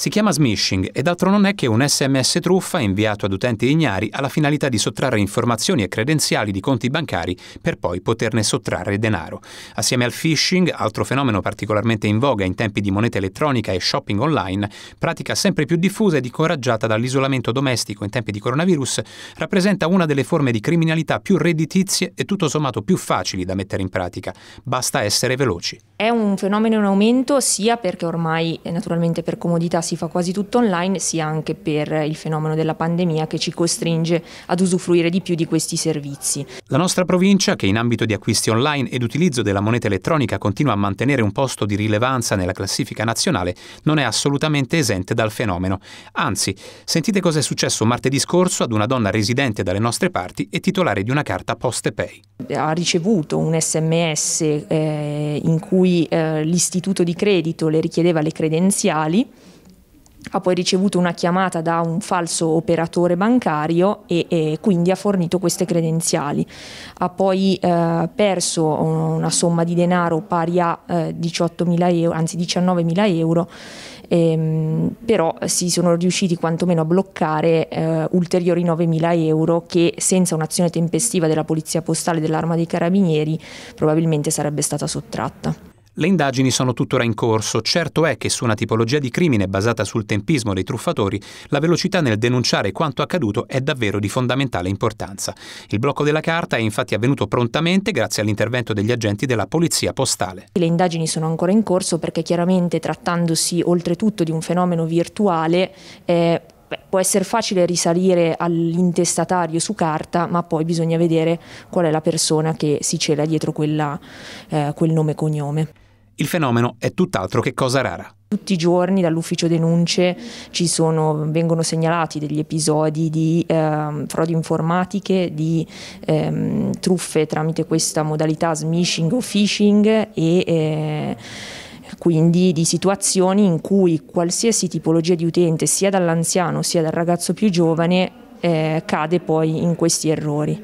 Si chiama smishing ed altro non è che un sms truffa inviato ad utenti ignari alla finalità di sottrarre informazioni e credenziali di conti bancari per poi poterne sottrarre denaro. Assieme al phishing, altro fenomeno particolarmente in voga in tempi di moneta elettronica e shopping online, pratica sempre più diffusa ed incoraggiata dall'isolamento domestico in tempi di coronavirus, rappresenta una delle forme di criminalità più redditizie e tutto sommato più facili da mettere in pratica. Basta essere veloci. È un fenomeno in aumento sia perché ormai naturalmente per comodità si si fa quasi tutto online, sia anche per il fenomeno della pandemia che ci costringe ad usufruire di più di questi servizi. La nostra provincia, che in ambito di acquisti online ed utilizzo della moneta elettronica continua a mantenere un posto di rilevanza nella classifica nazionale, non è assolutamente esente dal fenomeno. Anzi, sentite cosa è successo martedì scorso ad una donna residente dalle nostre parti e titolare di una carta Poste Pay. Ha ricevuto un sms eh, in cui eh, l'istituto di credito le richiedeva le credenziali ha poi ricevuto una chiamata da un falso operatore bancario e, e quindi ha fornito queste credenziali. Ha poi eh, perso eh, una somma di denaro pari a eh, 18.000 euro, anzi 19.000 euro, ehm, però si sono riusciti quantomeno a bloccare eh, ulteriori 9.000 euro che senza un'azione tempestiva della Polizia Postale e dell'Arma dei Carabinieri probabilmente sarebbe stata sottratta. Le indagini sono tuttora in corso. Certo è che su una tipologia di crimine basata sul tempismo dei truffatori, la velocità nel denunciare quanto accaduto è davvero di fondamentale importanza. Il blocco della carta è infatti avvenuto prontamente grazie all'intervento degli agenti della Polizia Postale. Le indagini sono ancora in corso perché chiaramente trattandosi oltretutto di un fenomeno virtuale, eh, può essere facile risalire all'intestatario su carta, ma poi bisogna vedere qual è la persona che si cela dietro quella, eh, quel nome e cognome. Il fenomeno è tutt'altro che cosa rara. Tutti i giorni dall'ufficio denunce sono, vengono segnalati degli episodi di eh, frodi informatiche, di eh, truffe tramite questa modalità smishing o phishing e eh, quindi di situazioni in cui qualsiasi tipologia di utente, sia dall'anziano sia dal ragazzo più giovane, eh, cade poi in questi errori.